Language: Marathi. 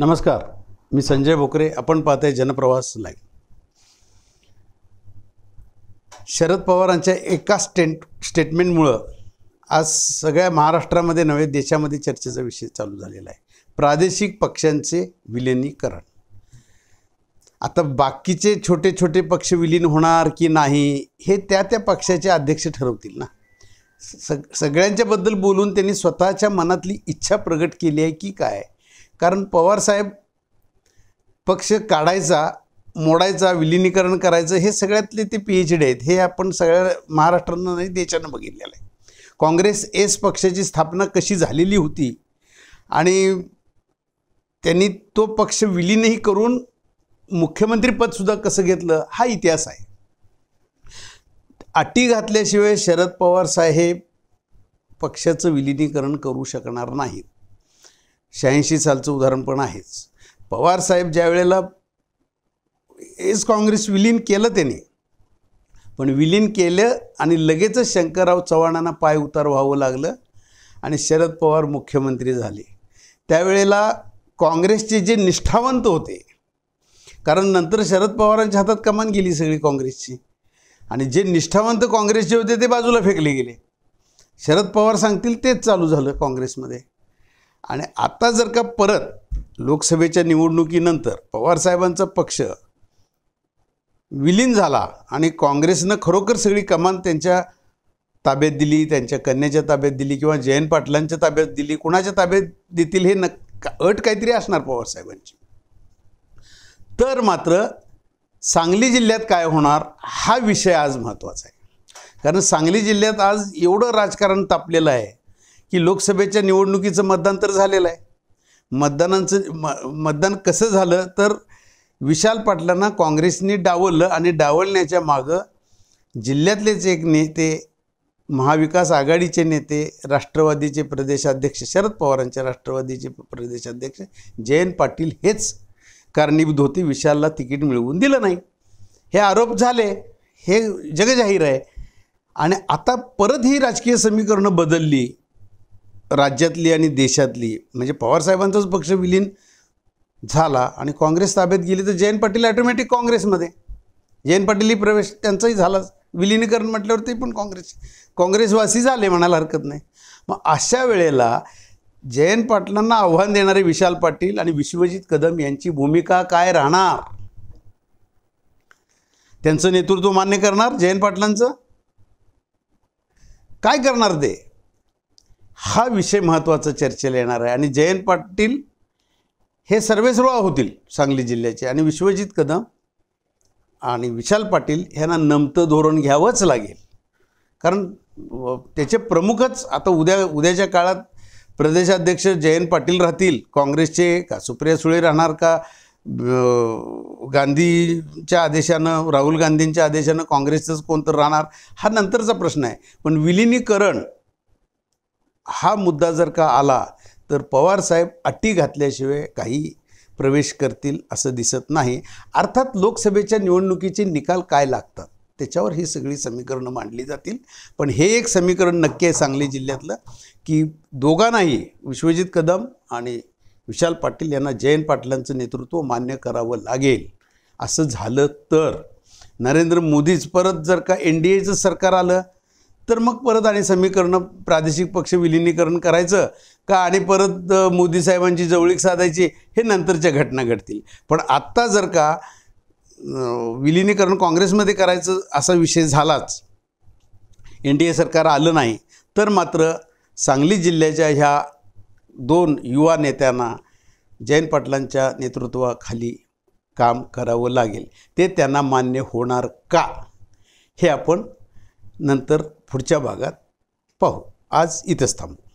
नमस्कार मी संजय बोकरे आपण पाहते जनप्रवास लाईव्ह शरद पवारांच्या एका स्टेंट स्टेटमेंटमुळं आज सगळ्या महाराष्ट्रामध्ये नव्हे देशामध्ये चर्चेचा विषय चालू झालेला आहे प्रादेशिक पक्षांचे विलिनीकरण आता बाकीचे छोटे छोटे पक्ष विलीन होणार की नाही हे त्या त्या पक्षाचे अध्यक्ष ठरवतील ना सग सगळ्यांच्याबद्दल बोलून त्यांनी स्वतःच्या मनातली इच्छा प्रगट केली आहे की काय कारण पवारसाहेब पक्ष काढायचा मोडायचा विलिनीकरण करायचं हे सगळ्यातले ते पी एच डी आहेत हे आपण सगळ्या महाराष्ट्रानं नाही देशानं बघितलेलं आहे काँग्रेस एस पक्षाची स्थापना कशी झालेली होती आणि त्यांनी तो पक्ष विलीनही करून मुख्यमंत्रीपदसुद्धा कसं घेतलं हा इतिहास आहे अटी घातल्याशिवाय शरद पवार साहेब पक्षाचं विलिनीकरण करू शकणार नाहीत शहाऐंशी सालचं उदाहरण पण आहेच पवारसाहेब ज्या वेळेला हेच काँग्रेस विलीन केलं त्याने पण विलीन केलं आणि लगेचच शंकरराव चव्हाणांना पाय उतार व्हावं लागलं आणि शरद पवार मुख्यमंत्री झाले त्यावेळेला काँग्रेसचे जे निष्ठावंत होते कारण नंतर शरद पवारांच्या हातात कमान गेली सगळी काँग्रेसची आणि जे निष्ठावंत काँग्रेसचे होते ते बाजूला फेकले गेले शरद पवार सांगतील तेच चालू झालं काँग्रेसमध्ये आणि आता जर का परत लोकसभेच्या निवडणुकीनंतर पवारसाहेबांचा पक्ष विलीन झाला आणि काँग्रेसनं खरोखर सगळी कमान त्यांच्या ताब्यात दिली त्यांच्या कन्याच्या ताब्यात दिली किंवा जयंत पाटलांच्या ताब्यात दिली कुणाच्या ताब्यात देतील हे न अट काहीतरी असणार पवारसाहेबांची तर मात्र सांगली जिल्ह्यात काय होणार हा विषय आज महत्त्वाचा आहे कारण सांगली जिल्ह्यात आज एवढं राजकारण तापलेलं आहे की लोकसभेच्या निवडणुकीचं मतदान तर झालेलं आहे मतदानांचं म मतदान कसं झालं तर विशाल पाटलांना काँग्रेसने डावललं आणि डावलण्याच्या मागं जिल्ह्यातलेच एक नेते महाविकास आघाडीचे नेते राष्ट्रवादीचे प्रदेशाध्यक्ष शरद पवारांचे राष्ट्रवादीचे प्रदेशाध्यक्ष जयंत पाटील हेच कारणीभूत होते विशालला तिकीट मिळवून दिलं नाही हे आरोप झाले हे जगजाहीर आहे आणि आता परत ही राजकीय समीकरणं बदलली राज्यातली आणि देशातली म्हणजे पवारसाहेबांचाच पक्ष विलीन झाला आणि काँग्रेस ताब्यात गेली तर जयंत पाटील ॲटोमॅटिक काँग्रेसमध्ये जयंत पाटीलही प्रवेश त्यांचाही झालाच विलीनीकरण म्हटल्यावर ते पण काँग्रेस काँग्रेसवासी झाले म्हणायला हरकत नाही मग अशा वेळेला जयंत पाटलांना आव्हान देणारे विशाल पाटील आणि विश्वजित कदम यांची भूमिका काय राहणार त्यांचं नेतृत्व मान्य करणार जयंत पाटलांचं काय करणार ते हा विषय महत्त्वाचा चर्चेला येणार आहे आणि जयंत पाटील हे सर्वेसर्वा होतील सांगली जिल्ह्याचे आणि विश्वजित कदम आणि विशाल पाटील यांना नमतं धोरण घ्यावंच लागेल कारण त्याचे प्रमुखच आता उद्या उद्याच्या काळात प्रदेशाध्यक्ष जयंत पाटील राहतील काँग्रेसचे का सुप्रिया सुळे राहणार का गांधीच्या आदेशानं राहुल गांधींच्या आदेशानं काँग्रेसचंच कोणतं राहणार हा नंतरचा प्रश्न आहे पण विलिनीकरण हा मुद्दा जर का आला तर पवारसाहेब अटी घातल्याशिवाय काही प्रवेश करतील असं दिसत नाही अर्थात लोकसभेच्या निवडणुकीचे निकाल काय लागतात त्याच्यावर ही सगळी समीकरणं मांडली जातील पण हे एक समीकरण नक्की आहे सांगली जिल्ह्यातलं की दोघांनाही विश्वजित कदम आणि विशाल पाटील यांना जयंत पाटलांचं नेतृत्व मान्य करावं लागेल असं झालं तर नरेंद्र मोदीच परत जर का एन डी एचं सरकार आलं तर मग परत आणि समीकरणं प्रादेशिक पक्ष विलीनीकरण करायचं का आणि परत मोदी साहेबांची जवळीक साधायची हे नंतरच्या घटना घडतील पण आत्ता जर का विलिनीकरण काँग्रेसमध्ये करायचं असा विषय झालाच एन डी ए सरकार आलं नाही तर मात्र सांगली जिल्ह्याच्या ह्या दोन युवा नेत्यांना जयंत पाटलांच्या नेतृत्वाखाली काम करावं लागेल ते त्यांना मान्य होणार का हे आपण नंतर पुढच्या भागात पाहू आज इथंच थांबू